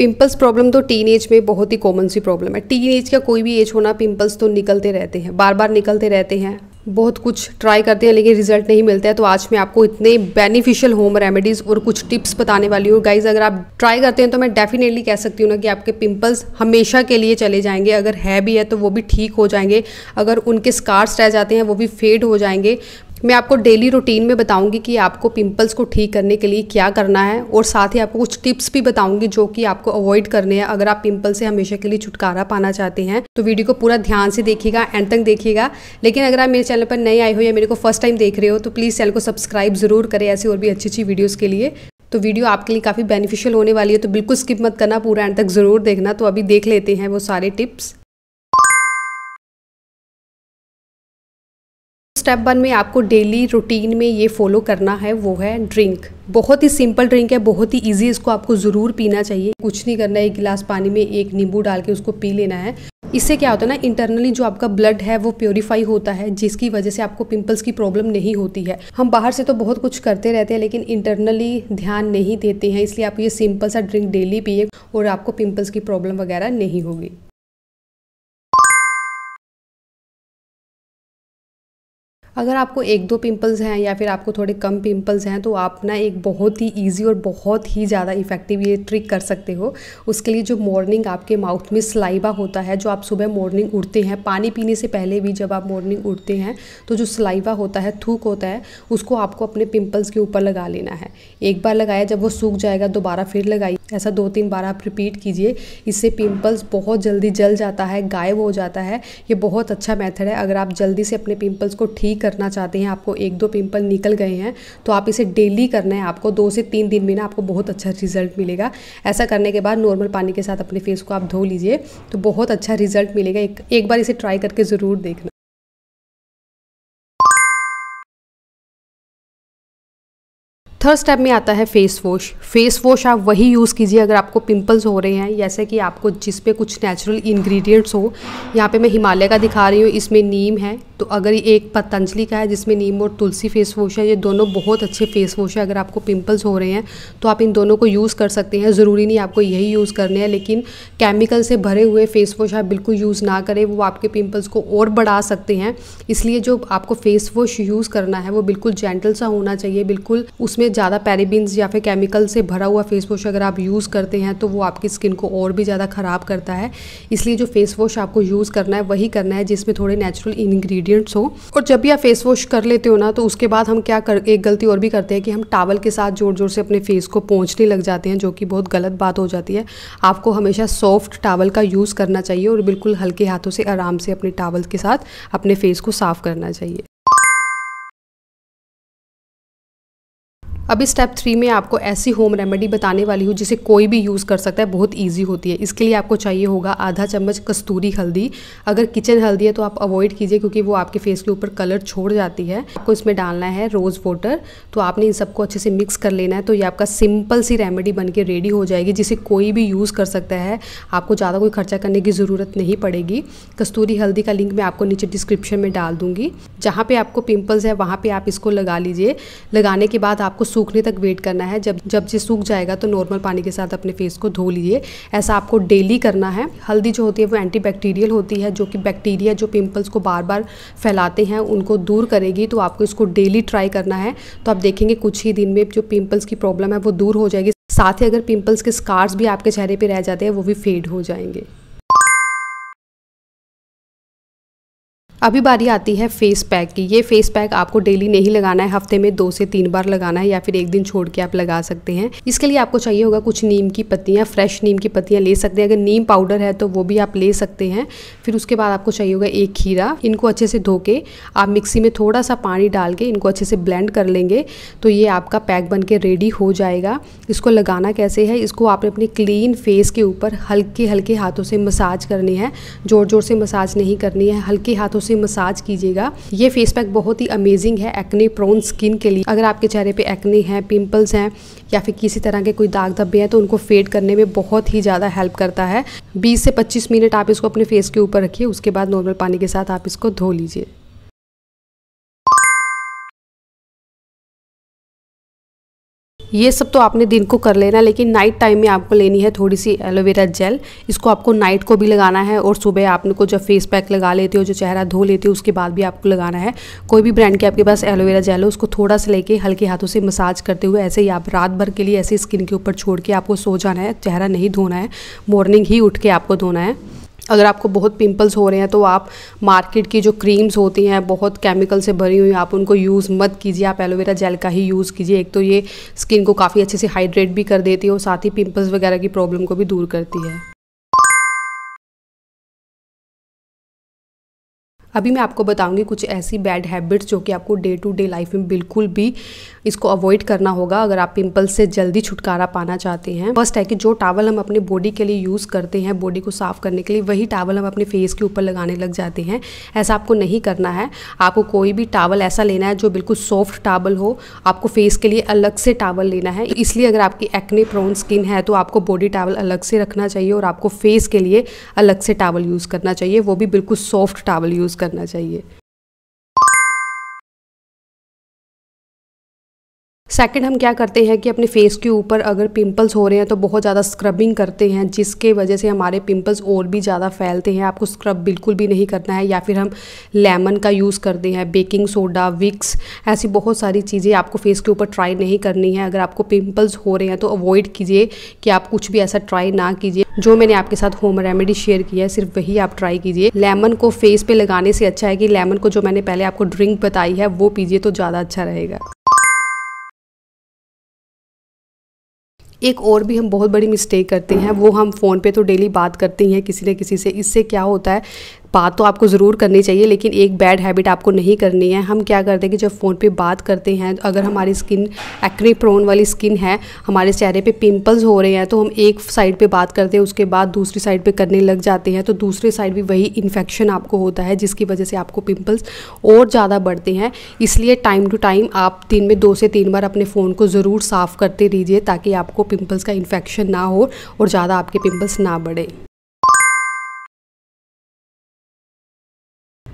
pimples problem तो teenage में बहुत ही कॉमन सी प्रॉब्लम है टीन एज का कोई भी एज होना पिंपल्स तो निकलते रहते हैं बार बार निकलते रहते हैं बहुत कुछ ट्राई करते हैं लेकिन रिजल्ट नहीं मिलता है तो आज मैं आपको इतने बेनिफिशियल होम रेमेडीज़ और कुछ टिप्स बताने वाली हूँ गाइज अगर आप ट्राई करते हैं तो मैं डेफिनेटली कह सकती हूँ ना कि आपके पिंपल्स हमेशा के लिए चले जाएंगे अगर है भी है तो वो भी ठीक हो जाएंगे अगर उनके स्कार्स रह जाते हैं वो भी फेड हो जाएंगे मैं आपको डेली रूटीन में बताऊंगी कि आपको पिंपल्स को ठीक करने के लिए क्या करना है और साथ ही आपको कुछ टिप्स भी बताऊंगी जो कि आपको अवॉइड करने हैं अगर आप पिंपल से हमेशा के लिए छुटकारा पाना चाहते हैं तो वीडियो को पूरा ध्यान से देखिएगा एंड तक देखिएगा लेकिन अगर आप मेरे चैनल पर नए आए हो या मेरे को फर्स्ट टाइम देख रहे हो तो प्लीज़ चैनल को सब्सक्राइब ज़रूर करें ऐसी और भी अच्छी अच्छी वीडियोज़ के लिए तो वीडियो आपके लिए काफ़ी बेनिफिशियल होने वाली है तो बिल्कुल स्किप मत करना पूरा एंड तक ज़रूर देखना तो अभी देख लेते हैं वो सारे टिप्स स्टेप वन में आपको डेली रूटीन में ये फॉलो करना है वो है ड्रिंक बहुत ही सिंपल ड्रिंक है बहुत ही इजी इसको आपको ज़रूर पीना चाहिए कुछ नहीं करना है एक गिलास पानी में एक नींबू डाल के उसको पी लेना है इससे क्या होता है ना इंटरनली जो आपका ब्लड है वो प्योरीफाई होता है जिसकी वजह से आपको पिंपल्स की प्रॉब्लम नहीं होती है हम बाहर से तो बहुत कुछ करते रहते हैं लेकिन इंटरनली ध्यान नहीं देते हैं इसलिए आप ये सिंपल सा ड्रिंक डेली पिए और आपको पिंपल्स की प्रॉब्लम वगैरह नहीं होगी अगर आपको एक दो पिंपल्स हैं या फिर आपको थोड़े कम पिंपल्स हैं तो आप ना एक बहुत ही इजी और बहुत ही ज़्यादा इफेक्टिव ये ट्रिक कर सकते हो उसके लिए जो मॉर्निंग आपके माउथ में स्लाइबा होता है जो आप सुबह मॉर्निंग उठते हैं पानी पीने से पहले भी जब आप मॉर्निंग उठते हैं तो जो स्लाइबा होता है थूक होता है उसको आपको अपने पिम्पल्स के ऊपर लगा लेना है एक बार लगाया जब वो सूख जाएगा दोबारा फिर लगाइए ऐसा दो तीन बार आप रिपीट कीजिए इससे पिम्पल्स बहुत जल्दी जल जाता है गायब हो जाता है ये बहुत अच्छा मैथड है अगर आप जल्दी से अपने पिम्पल्स को ठीक करना चाहते हैं आपको एक दो पिंपल निकल गए हैं तो आप इसे डेली करना है आपको दो से तीन दिन में ना आपको बहुत अच्छा रिजल्ट मिलेगा ऐसा करने के बाद नॉर्मल पानी के साथ अपने फेस को आप धो लीजिए तो बहुत अच्छा रिजल्ट मिलेगा एक, एक बार इसे ट्राई करके ज़रूर देखना थर्ड स्टेप में आता है फेस वॉश फेस वॉश आप वही यूज़ कीजिए अगर आपको पिंपल्स हो रहे हैं जैसे कि आपको जिस पे कुछ नेचुरल इंग्रेडिएंट्स हो यहाँ पे मैं हिमालय का दिखा रही हूँ इसमें नीम है तो अगर ये एक पतंजलि का है जिसमें नीम और तुलसी फेस वॉश है ये दोनों बहुत अच्छे फेस वॉश है अगर आपको पिंपल्स हो रहे हैं तो आप इन दोनों को यूज़ कर सकते हैं ज़रूरी नहीं आपको यही यूज़ करने हैं लेकिन केमिकल से भरे हुए फेस वॉश आप बिल्कुल यूज़ ना करें वो आपके पिम्पल्स को और बढ़ा सकते हैं इसलिए जो आपको फेस वॉश यूज़ करना है वो बिल्कुल जेंटल सा होना चाहिए बिल्कुल उसमें ज़्यादा पैराबिन्स या फिर केमिकल से भरा हुआ फेस वॉश अगर आप यूज़ करते हैं तो वो आपकी स्किन को और भी ज़्यादा ख़राब करता है इसलिए जो फेस वॉश आपको यूज़ करना है वही करना है जिसमें थोड़े नेचुरल इन्ग्रीडियंट इंग्रेडिएंट्स हो और जब भी आप फेस वॉश कर लेते हो ना तो उसके बाद हम क्या कर एक गलती और भी करते हैं कि हम टावल के साथ जोर जोर से अपने फेस को पहुँचने लग जाते हैं जो कि बहुत गलत बात हो जाती है आपको हमेशा सॉफ्ट टावल का यूज़ करना चाहिए और बिल्कुल हल्के हाथों से आराम से अपने टावल के साथ अपने फेस को साफ़ करना चाहिए अभी स्टेप थ्री में आपको ऐसी होम रेमेडी बताने वाली हूँ जिसे कोई भी यूज़ कर सकता है बहुत ईजी होती है इसके लिए आपको चाहिए होगा आधा चम्मच कस्तूरी हल्दी अगर किचन हल्दी है तो आप अवॉइड कीजिए क्योंकि वो आपके फेस के ऊपर कलर छोड़ जाती है आपको इसमें डालना है रोज़ वाटर तो आपने इन सबको अच्छे से मिक्स कर लेना है तो ये आपका सिंपल सी रेमेडी बन के रेडी हो जाएगी जिसे कोई भी यूज़ कर सकता है आपको ज़्यादा कोई खर्चा करने की ज़रूरत नहीं पड़ेगी कस्तूरी हल्दी का लिंक मैं आपको नीचे डिस्क्रिप्शन में डाल दूँगी जहाँ पर आपको पिम्पल्स है वहाँ पर आप इसको लगा लीजिए लगाने के बाद आपको सूखने तक वेट करना है जब जब ये सूख जाएगा तो नॉर्मल पानी के साथ अपने फेस को धो लीजिए ऐसा आपको डेली करना है हल्दी जो होती है वो बैक्टीरियल होती है जो कि बैक्टीरिया जो पिंपल्स को बार बार फैलाते हैं उनको दूर करेगी तो आपको इसको डेली ट्राई करना है तो आप देखेंगे कुछ ही दिन में जो पिंपल्स की प्रॉब्लम है वो दूर हो जाएगी साथ ही अगर पिंपल्स के स्कार्स भी आपके चेहरे पे रह जाते हैं वो भी फेड हो जाएंगे अभी बारी आती है फेस पैक की ये फेस पैक आपको डेली नहीं लगाना है हफ्ते में दो से तीन बार लगाना है या फिर एक दिन छोड़ के आप लगा सकते हैं इसके लिए आपको चाहिए होगा कुछ नीम की पत्तियाँ फ्रेश नीम की पत्तियाँ ले सकते हैं अगर नीम पाउडर है तो वो भी आप ले सकते हैं फिर उसके बाद आपको चाहिए होगा एक खीरा इनको अच्छे से धो के आप मिक्सी में थोड़ा सा पानी डाल के इनको अच्छे से ब्लेंड कर लेंगे तो ये आपका पैक बन के रेडी हो जाएगा इसको लगाना कैसे है इसको आपने अपने क्लीन फेस के ऊपर हल्के हल्के हाथों से मसाज करनी है जोर जोर से मसाज नहीं करनी है हल्के हाथों उसे मसाज कीजिएगा ये फेस पैक बहुत ही अमेजिंग है एक्ने प्रोन स्किन के लिए अगर आपके चेहरे पे एक्ने हैं पिंपल्स हैं या फिर किसी तरह के कोई दाग धब्बे हैं तो उनको फेड करने में बहुत ही ज़्यादा हेल्प करता है बीस से पच्चीस मिनट आप इसको अपने फेस के ऊपर रखिए उसके बाद नॉर्मल पानी के साथ आप इसको धो लीजिए ये सब तो आपने दिन को कर लेना लेकिन नाइट टाइम में आपको लेनी है थोड़ी सी एलोवेरा जेल इसको आपको नाइट को भी लगाना है और सुबह आपने को जब फेस पैक लगा लेते हो जो चेहरा धो लेते हो उसके बाद भी आपको लगाना है कोई भी ब्रांड के आपके पास एलोवेरा जेल हो उसको थोड़ा सा लेके हल्के हाथों से मसाज करते हुए ऐसे ही आप रात भर के लिए ऐसे स्किन के ऊपर छोड़ के आपको सो जाना है चेहरा नहीं धोना है मॉर्निंग ही उठ के आपको धोना है अगर आपको बहुत पिंपल्स हो रहे हैं तो आप मार्केट की जो क्रीम्स होती हैं बहुत केमिकल से भरी हुई आप उनको यूज़ मत कीजिए आप एलोवेरा जेल का ही यूज़ कीजिए एक तो ये स्किन को काफ़ी अच्छे से हाइड्रेट भी कर देती है और साथ ही पिंपल्स वगैरह की प्रॉब्लम को भी दूर करती है अभी मैं आपको बताऊंगी कुछ ऐसी बैड हैबिट्स जो कि आपको डे टू डे लाइफ में बिल्कुल भी इसको अवॉइड करना होगा अगर आप पिंपल्स से जल्दी छुटकारा पाना चाहते हैं फर्स्ट है कि जो टावल हम अपने बॉडी के लिए यूज़ करते हैं बॉडी को साफ करने के लिए वही टावल हम अपने फेस के ऊपर लगाने लग जाते हैं ऐसा आपको नहीं करना है आपको कोई भी टावल ऐसा लेना है जो बिल्कुल सॉफ्ट टावल हो आपको फेस के लिए अलग से टावल लेना है इसलिए अगर आपकी एक्ने प्रोन स्किन है तो आपको बॉडी टावल अलग से रखना चाहिए और आपको फेस के लिए अलग से टावल यूज़ करना चाहिए वो भी बिल्कुल सॉफ्ट टावल यूज़ करना चाहिए सेकंड हम क्या करते हैं कि अपने फेस के ऊपर अगर पिंपल्स हो रहे हैं तो बहुत ज़्यादा स्क्रबिंग करते हैं जिसके वजह से हमारे पिंपल्स और भी ज़्यादा फैलते हैं आपको स्क्रब बिल्कुल भी नहीं करना है या फिर हम लेमन का यूज़ करते हैं बेकिंग सोडा विक्स ऐसी बहुत सारी चीज़ें आपको फेस के ऊपर ट्राई नहीं करनी है अगर आपको पिम्पल्स हो रहे हैं तो अवॉइड कीजिए कि आप कुछ भी ऐसा ट्राई ना कीजिए जो मैंने आपके साथ होम रेमेडी शेयर किया है सिर्फ वही आप ट्राई कीजिए लेमन को फेस पर लगाने से अच्छा है कि लेमन को जो मैंने पहले आपको ड्रिंक बताई है वो पीजिए तो ज़्यादा अच्छा रहेगा एक और भी हम बहुत बड़ी मिस्टेक करते हैं वो हम फ़ोन पे तो डेली बात करते ही हैं किसी न किसी से इससे क्या होता है बात तो आपको ज़रूर करनी चाहिए लेकिन एक बैड हैबिट आपको नहीं करनी है हम क्या करते हैं कि जब फ़ोन पे बात करते हैं अगर हमारी स्किन एक्ने प्रोन वाली स्किन है हमारे चेहरे पे पिंपल्स हो रहे हैं तो हम एक साइड पे बात करते हैं उसके बाद दूसरी साइड पे करने लग जाते हैं तो दूसरी साइड भी वही इन्फेक्शन आपको होता है जिसकी वजह से आपको पिम्पल्स और ज़्यादा बढ़ते हैं इसलिए टाइम टू टाइम आप दिन में दो से तीन बार अपने फ़ोन को ज़रूर साफ़ करते रहिए ताकि आपको पिम्पल्स का इन्फेक्शन ना हो और ज़्यादा आपके पिम्पल्स ना बढ़े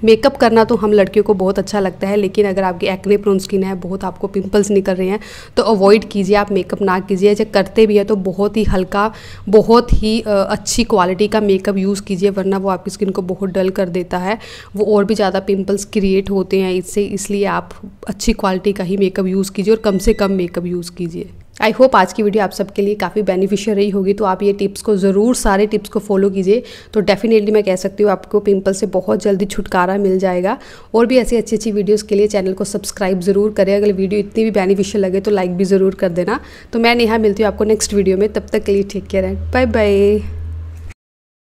मेकअप करना तो हम लड़कियों को बहुत अच्छा लगता है लेकिन अगर आपकी एक्ने प्रोन स्किन है बहुत आपको पिंपल्स निकल रहे हैं तो अवॉइड कीजिए आप मेकअप ना कीजिए जब करते भी है तो बहुत ही हल्का बहुत ही अच्छी क्वालिटी का मेकअप यूज़ कीजिए वरना वो आपकी स्किन को बहुत डल कर देता है वो और भी ज़्यादा पिम्पल्स क्रिएट होते हैं इससे इसलिए आप अच्छी क्वालिटी का ही मेकअप यूज़ कीजिए और कम से कम मेकअप यूज़ कीजिए आई होप आज की वीडियो आप सबके लिए काफ़ी बेनिफिशियल रही होगी तो आप ये टिप्स को ज़रूर सारे टिप्स को फॉलो कीजिए तो डेफिनेटली मैं कह सकती हूँ आपको पिंपल से बहुत जल्दी छुटकारा मिल जाएगा और भी ऐसी अच्छी अच्छी वीडियोस के लिए चैनल को सब्सक्राइब ज़रूर करें अगर वीडियो इतनी भी बेनिफिशियल लगे तो लाइक भी ज़रूर कर देना तो मैं नेहा मिलती हूँ आपको नेक्स्ट वीडियो में तब तक के लिए कह रहे हैं बाय बाय